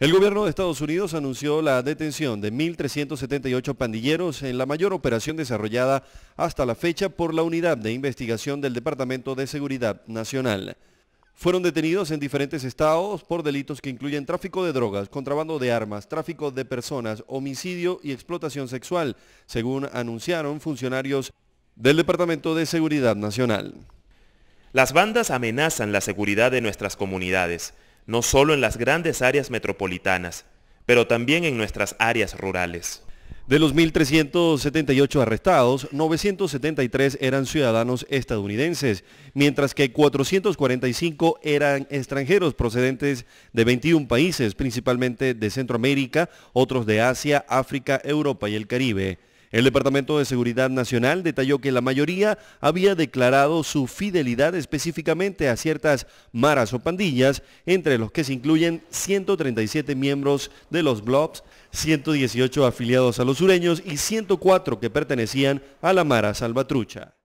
El gobierno de Estados Unidos anunció la detención de 1.378 pandilleros en la mayor operación desarrollada hasta la fecha por la Unidad de Investigación del Departamento de Seguridad Nacional. Fueron detenidos en diferentes estados por delitos que incluyen tráfico de drogas, contrabando de armas, tráfico de personas, homicidio y explotación sexual, según anunciaron funcionarios del Departamento de Seguridad Nacional. Las bandas amenazan la seguridad de nuestras comunidades no solo en las grandes áreas metropolitanas, pero también en nuestras áreas rurales. De los 1.378 arrestados, 973 eran ciudadanos estadounidenses, mientras que 445 eran extranjeros procedentes de 21 países, principalmente de Centroamérica, otros de Asia, África, Europa y el Caribe. El Departamento de Seguridad Nacional detalló que la mayoría había declarado su fidelidad específicamente a ciertas maras o pandillas, entre los que se incluyen 137 miembros de los Blobs, 118 afiliados a los sureños y 104 que pertenecían a la Mara Salvatrucha.